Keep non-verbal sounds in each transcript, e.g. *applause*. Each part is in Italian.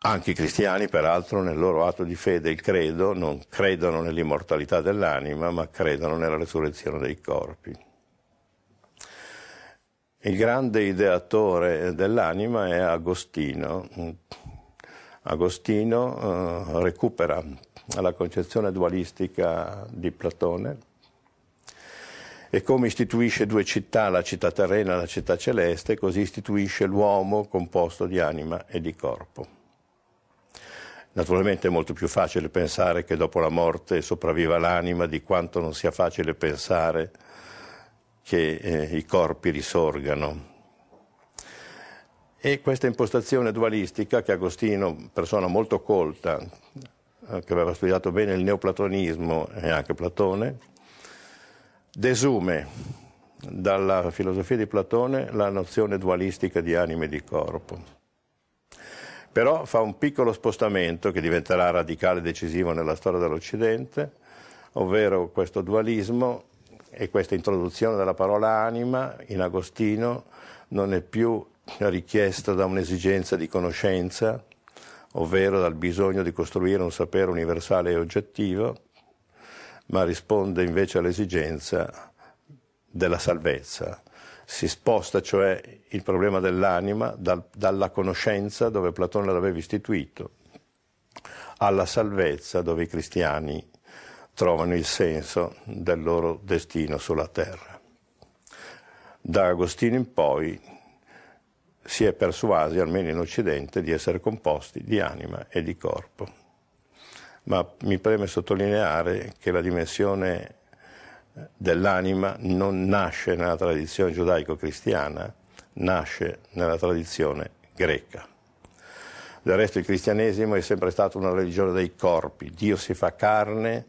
Anche i cristiani, peraltro, nel loro atto di fede, il credo, non credono nell'immortalità dell'anima, ma credono nella resurrezione dei corpi. Il grande ideatore dell'anima è Agostino. Agostino eh, recupera la concezione dualistica di Platone e come istituisce due città, la città terrena e la città celeste, così istituisce l'uomo composto di anima e di corpo. Naturalmente è molto più facile pensare che dopo la morte sopravviva l'anima di quanto non sia facile pensare che eh, i corpi risorgano. E questa impostazione dualistica che Agostino, persona molto colta, eh, che aveva studiato bene il neoplatonismo e anche Platone, desume dalla filosofia di Platone la nozione dualistica di anima e di corpo però fa un piccolo spostamento che diventerà radicale e decisivo nella storia dell'Occidente, ovvero questo dualismo e questa introduzione della parola anima in Agostino non è più richiesta da un'esigenza di conoscenza, ovvero dal bisogno di costruire un sapere universale e oggettivo, ma risponde invece all'esigenza della salvezza, si sposta cioè il problema dell'anima dal, dalla conoscenza dove Platone l'aveva istituito alla salvezza dove i cristiani trovano il senso del loro destino sulla terra. Da Agostino in poi si è persuasi, almeno in Occidente, di essere composti di anima e di corpo. Ma mi preme sottolineare che la dimensione dell'anima non nasce nella tradizione giudaico-cristiana, nasce nella tradizione greca. Del resto il cristianesimo è sempre stato una religione dei corpi, Dio si fa carne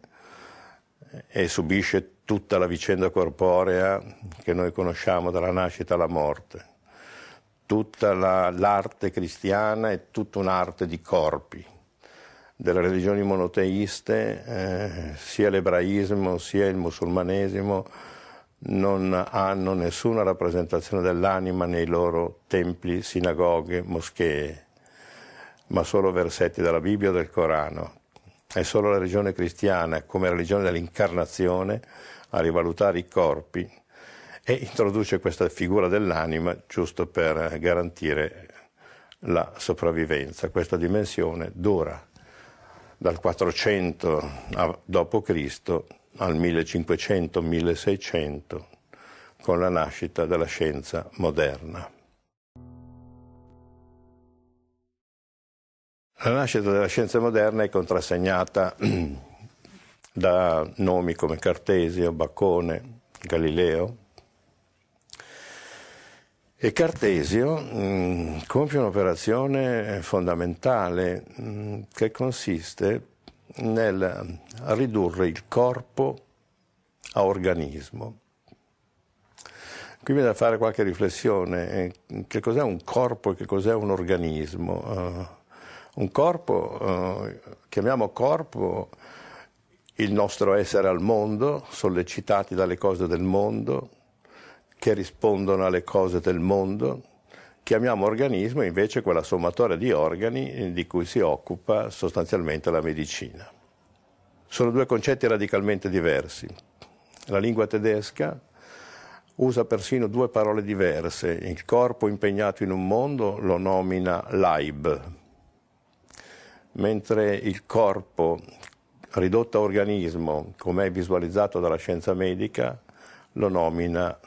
eh, e subisce tutta la vicenda corporea che noi conosciamo dalla nascita alla morte. Tutta la, l'arte cristiana è tutta un'arte di corpi, delle religioni monoteiste, eh, sia l'ebraismo sia il musulmanesimo, non hanno nessuna rappresentazione dell'anima nei loro templi, sinagoghe, moschee, ma solo versetti della Bibbia o del Corano. È solo la religione cristiana, come religione dell'incarnazione, a rivalutare i corpi e introduce questa figura dell'anima giusto per garantire la sopravvivenza. Questa dimensione dura dal 400 d.C. al 1500-1600 con la nascita della scienza moderna. La nascita della scienza moderna è contrassegnata *clears throat* da nomi come Cartesio, Baccone, Galileo, e Cartesio mh, mm, compie un'operazione fondamentale mh, mm, che consiste nel ridurre il corpo a organismo. Qui viene da fare qualche riflessione, eh, che cos'è un corpo e che cos'è un organismo? Uh, un corpo, uh, chiamiamo corpo il nostro essere al mondo, sollecitati dalle cose del mondo, che rispondono alle cose del mondo. Chiamiamo organismo invece quella sommatoria di organi di cui si occupa sostanzialmente la medicina. Sono due concetti radicalmente diversi. La lingua tedesca usa persino due parole diverse. Il corpo impegnato in un mondo lo nomina Leib, mentre il corpo ridotto a organismo, come è visualizzato dalla scienza medica, lo nomina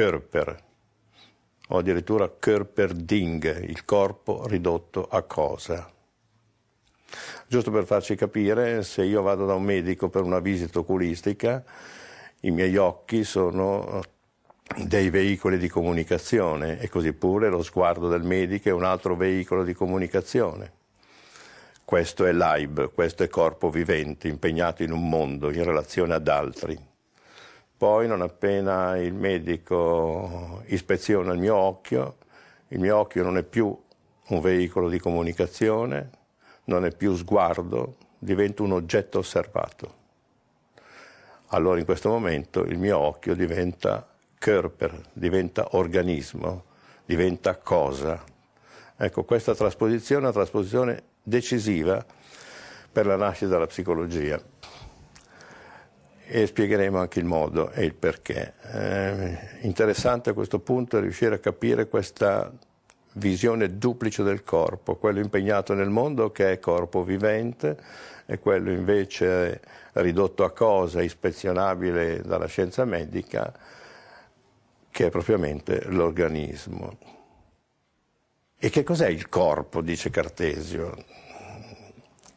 körper o addirittura körperding, il corpo ridotto a cosa. Giusto per farci capire, se io vado da un medico per una visita oculistica, i miei occhi sono dei veicoli di comunicazione e così pure lo sguardo del medico è un altro veicolo di comunicazione. Questo è live, questo è corpo vivente impegnato in un mondo in relazione ad altri. Poi non appena il medico ispeziona il mio occhio, il mio occhio non è più un veicolo di comunicazione, non è più sguardo, divento un oggetto osservato. Allora in questo momento il mio occhio diventa körper, diventa organismo, diventa cosa. Ecco, questa trasposizione è una trasposizione decisiva per la nascita della psicologia e spiegheremo anche il modo e il perché. Eh, interessante a questo punto è riuscire a capire questa visione duplice del corpo, quello impegnato nel mondo che è corpo vivente e quello invece ridotto a cosa, ispezionabile dalla scienza medica, che è propriamente l'organismo. E che cos'è il corpo, dice Cartesio?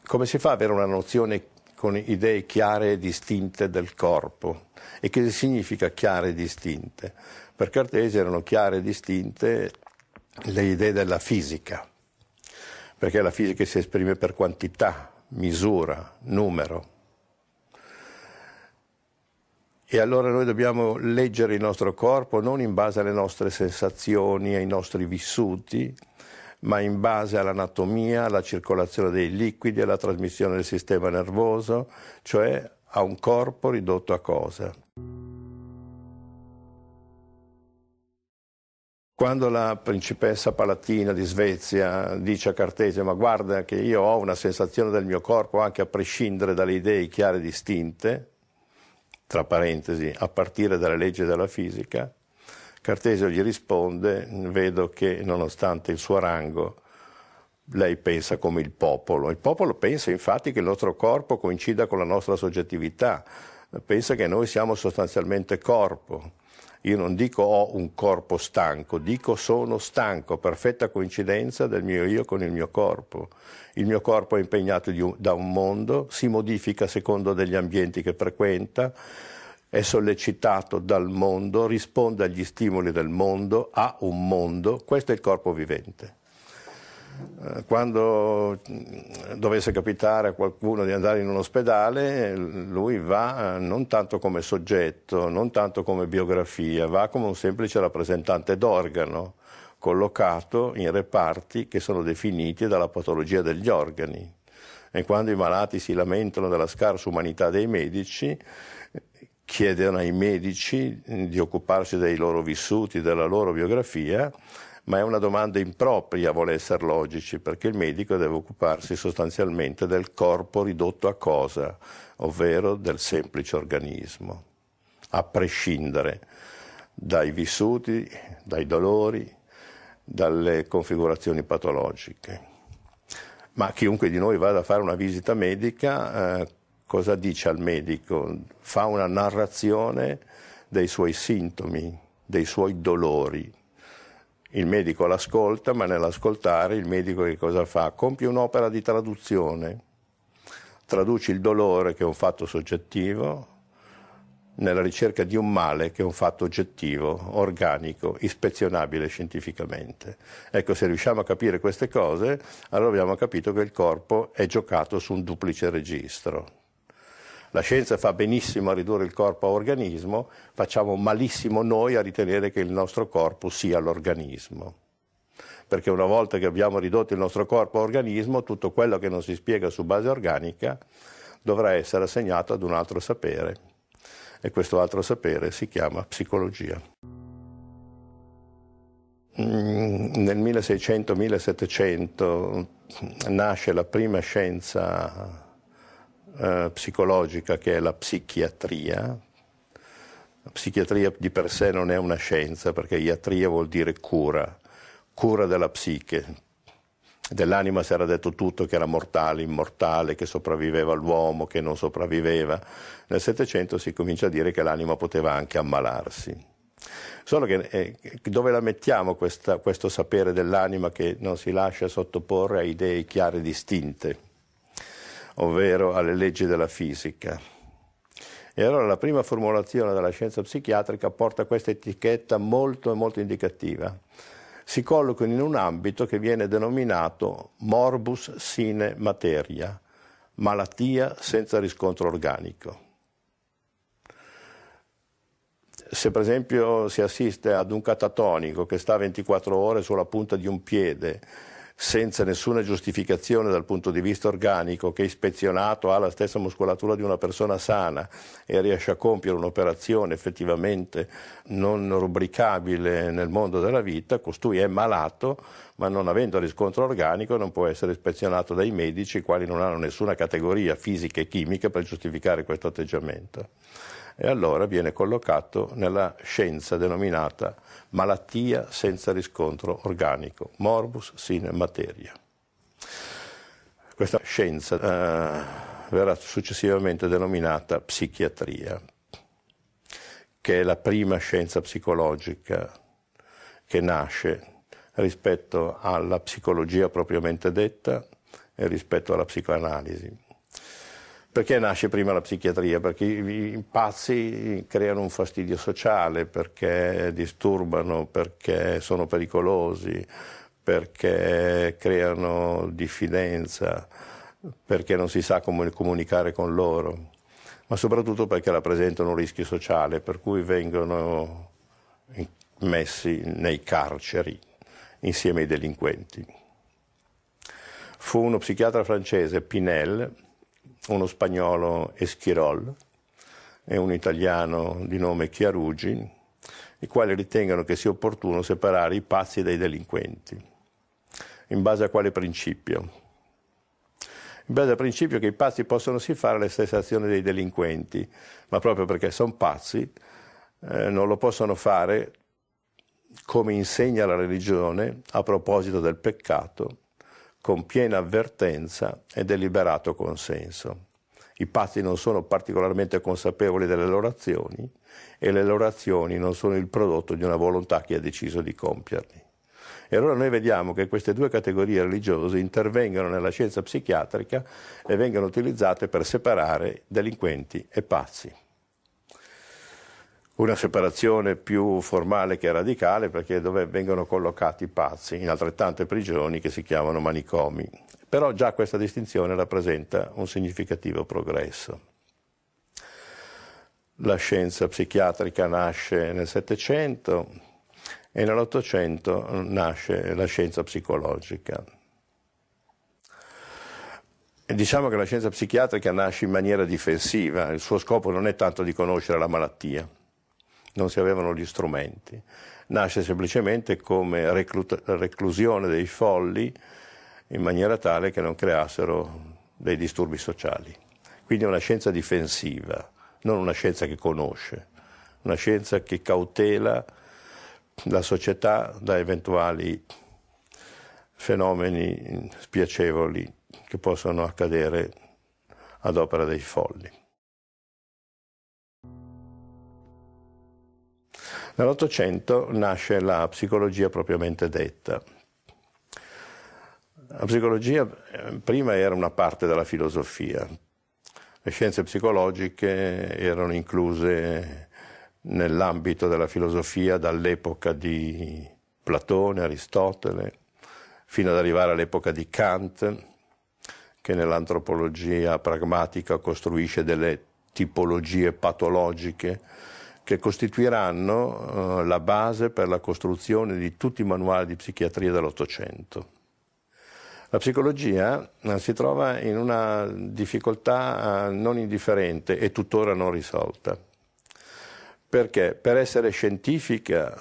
Come si fa ad avere una nozione con idee chiare e distinte del corpo. E che significa chiare e distinte? Per Cartesi erano chiare e distinte le idee della fisica, perché la fisica si esprime per quantità, misura, numero. E allora noi dobbiamo leggere il nostro corpo non in base alle nostre sensazioni, ai nostri vissuti, ma in base all'anatomia, alla circolazione dei liquidi, alla trasmissione del sistema nervoso, cioè a un corpo ridotto a cosa. Quando la principessa palatina di Svezia dice a Cartesio ma guarda che io ho una sensazione del mio corpo anche a prescindere dalle idee chiare e distinte, tra parentesi, a partire dalle leggi della fisica, Cartesio gli risponde, vedo che nonostante il suo rango, lei pensa come il popolo. Il popolo pensa infatti che il nostro corpo coincida con la nostra soggettività, pensa che noi siamo sostanzialmente corpo. Io non dico ho un corpo stanco, dico sono stanco, perfetta coincidenza del mio io con il mio corpo. Il mio corpo è impegnato un, da un mondo, si modifica secondo degli ambienti che frequenta, è sollecitato dal mondo, risponde agli stimoli del mondo, ha un mondo, questo è il corpo vivente. Eh, quando mm, dovesse capitare a qualcuno di andare in un ospedale, lui va eh, non tanto come soggetto, non tanto come biografia, va come un semplice rappresentante d'organo, collocato in reparti che sono definiti dalla patologia degli organi. E quando i malati si lamentano della scarsa umanità dei medici, chiedono ai medici mm, di occuparsi dei loro vissuti, della loro biografia, ma è una domanda impropria, vuole essere logici, perché il medico deve occuparsi sostanzialmente del corpo ridotto a cosa, ovvero del semplice organismo, a prescindere dai vissuti, dai dolori, dalle configurazioni patologiche. Ma chiunque di noi vada a fare una visita medica, eh, cosa dice al medico? Fa una narrazione dei suoi sintomi, dei suoi dolori. Il medico l'ascolta, ma nell'ascoltare il medico che cosa fa? Compie un'opera di traduzione. Traduce il dolore, che è un fatto soggettivo, nella ricerca di un male che è un fatto oggettivo, organico, ispezionabile scientificamente. Ecco, se riusciamo a capire queste cose, allora abbiamo capito che il corpo è giocato su un duplice registro, la scienza fa benissimo a ridurre il corpo a organismo, facciamo malissimo noi a ritenere che il nostro corpo sia l'organismo. Perché una volta che abbiamo ridotto il nostro corpo a organismo, tutto quello che non si spiega su base organica dovrà essere assegnato ad un altro sapere. E questo altro sapere si chiama psicologia. Mm, nel 1600-1700 nasce la prima scienza eh, psicologica che è la psichiatria. La psichiatria di per sé non è una scienza perché iatria vuol dire cura, cura della psiche. Dell'anima si era detto tutto che era mortale, immortale, che sopravviveva l'uomo, che non sopravviveva. Nel Settecento si comincia a dire che l'anima poteva anche ammalarsi. Solo che eh, dove la mettiamo questa, questo sapere dell'anima che non si lascia sottoporre a idee chiare e distinte? ovvero alle leggi della fisica. E allora la prima formulazione della scienza psichiatrica porta questa etichetta molto, molto indicativa. Si collocano in un ambito che viene denominato morbus sine materia, malattia senza riscontro organico. Se per esempio si assiste ad un catatonico che sta 24 ore sulla punta di un piede senza nessuna giustificazione dal punto di vista organico, che ispezionato ha la stessa muscolatura di una persona sana e riesce a compiere un'operazione effettivamente non rubricabile nel mondo della vita, costui è malato, ma non avendo riscontro organico non può essere ispezionato dai medici, i quali non hanno nessuna categoria fisica e chimica per giustificare questo atteggiamento e allora viene collocato nella scienza denominata malattia senza riscontro organico, morbus sine materia. Questa scienza eh, verrà successivamente denominata psichiatria, che è la prima scienza psicologica che nasce rispetto alla psicologia propriamente detta e rispetto alla psicoanalisi. Perché nasce prima la psichiatria? Perché i pazzi creano un fastidio sociale, perché disturbano, perché sono pericolosi, perché creano diffidenza, perché non si sa come comunicare con loro, ma soprattutto perché rappresentano un rischio sociale, per cui vengono messi nei carceri insieme ai delinquenti. Fu uno psichiatra francese, Pinel, uno spagnolo Esquirol e un italiano di nome Chiarugi, i quali ritengono che sia opportuno separare i pazzi dai delinquenti. In base a quale principio? in base al principio che i pazzi possono sì fare le stesse azioni dei delinquenti, ma proprio perché sono pazzi eh, non lo possono fare come insegna la religione a proposito del peccato con piena avvertenza e deliberato consenso. I pazzi non sono particolarmente consapevoli delle loro azioni e le loro azioni non sono il prodotto di una volontà che ha deciso di compierli. E allora noi vediamo che queste due categorie religiose intervengono nella scienza psichiatrica e vengono utilizzate per separare delinquenti e pazzi una separazione più formale che radicale perché dove vengono collocati i pazzi in altrettante prigioni che si chiamano manicomi. Però già questa distinzione rappresenta un significativo progresso. La scienza psichiatrica nasce nel Settecento e nell'Ottocento nasce la scienza psicologica. E Diciamo che la scienza psichiatrica nasce in maniera difensiva, il suo scopo non è tanto di conoscere la malattia, non si avevano gli strumenti. Nasce semplicemente come reclusione dei folli in maniera tale che non creassero dei disturbi sociali. Quindi è una scienza difensiva, non una scienza che conosce, una scienza che cautela la società da eventuali fenomeni spiacevoli che possono accadere ad opera dei folli. Nell'Ottocento nasce la psicologia propriamente detta. La psicologia eh, prima era una parte della filosofia. Le scienze psicologiche erano incluse nell'ambito della filosofia dall'epoca di Platone, Aristotele, fino ad arrivare all'epoca di Kant, che nell'antropologia pragmatica costruisce delle tipologie patologiche che costituiranno eh, la base per la costruzione di tutti i manuali di psichiatria dell'Ottocento. La psicologia eh, si trova in una difficoltà eh, non indifferente e tuttora non risolta. Perché? Per essere scientifica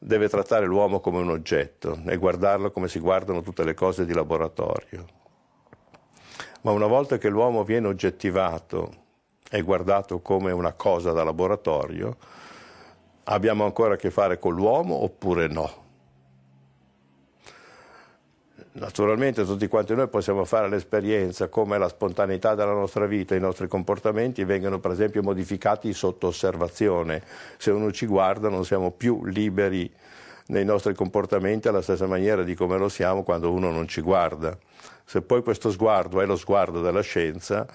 deve trattare l'uomo come un oggetto e guardarlo come si guardano tutte le cose di laboratorio. Ma una volta che l'uomo viene oggettivato è guardato come una cosa da laboratorio, abbiamo ancora a che fare con l'uomo oppure no? Naturalmente tutti quanti noi possiamo fare l'esperienza come la spontaneità della nostra vita, i nostri comportamenti vengono per esempio modificati sotto osservazione. Se uno ci guarda non siamo più liberi nei nostri comportamenti alla stessa maniera di come lo siamo quando uno non ci guarda. Se poi questo sguardo è lo sguardo della scienza,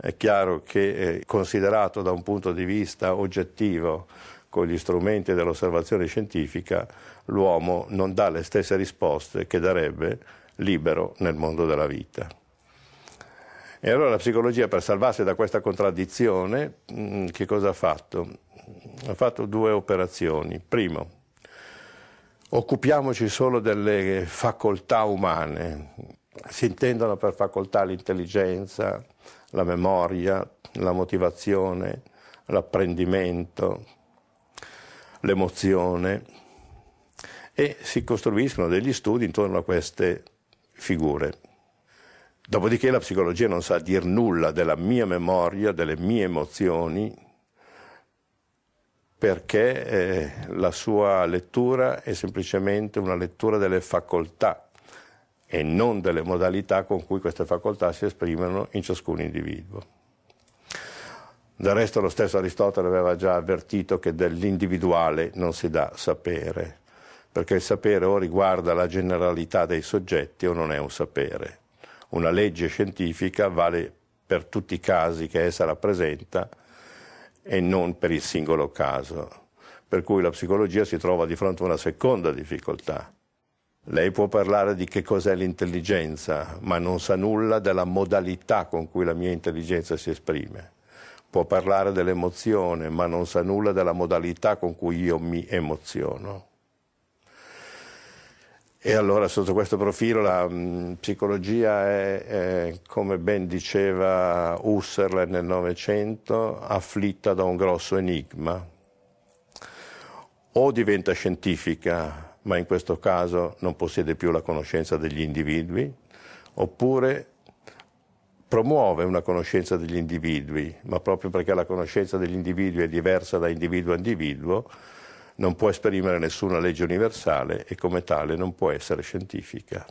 è chiaro che eh, considerato da un punto di vista oggettivo con gli strumenti dell'osservazione scientifica, l'uomo non dà le stesse risposte che darebbe libero nel mondo della vita. E allora la psicologia per salvarsi da questa contraddizione, mm, che cosa ha fatto? Ha fatto due operazioni. Primo, occupiamoci solo delle facoltà umane, si intendono per facoltà l'intelligenza, la memoria, la motivazione, l'apprendimento, l'emozione e si costruiscono degli studi intorno a queste figure. Dopodiché la psicologia non sa dir nulla della mia memoria, delle mie emozioni, perché eh, la sua lettura è semplicemente una lettura delle facoltà e non delle modalità con cui queste facoltà si esprimono in ciascun individuo. Del resto lo stesso Aristotele aveva già avvertito che dell'individuale non si dà sapere, perché il sapere o riguarda la generalità dei soggetti o non è un sapere. Una legge scientifica vale per tutti i casi che essa rappresenta e non per il singolo caso. Per cui la psicologia si trova di fronte a una seconda difficoltà, lei può parlare di che cos'è l'intelligenza, ma non sa nulla della modalità con cui la mia intelligenza si esprime. Può parlare dell'emozione, ma non sa nulla della modalità con cui io mi emoziono. E allora sotto questo profilo la mh, mm, psicologia è, è, come ben diceva Husserl nel Novecento, afflitta da un grosso enigma. O diventa scientifica ma in questo caso non possiede più la conoscenza degli individui, oppure promuove una conoscenza degli individui, ma proprio perché la conoscenza degli individui è diversa da individuo a individuo, non può esprimere nessuna legge universale e come tale non può essere scientifica.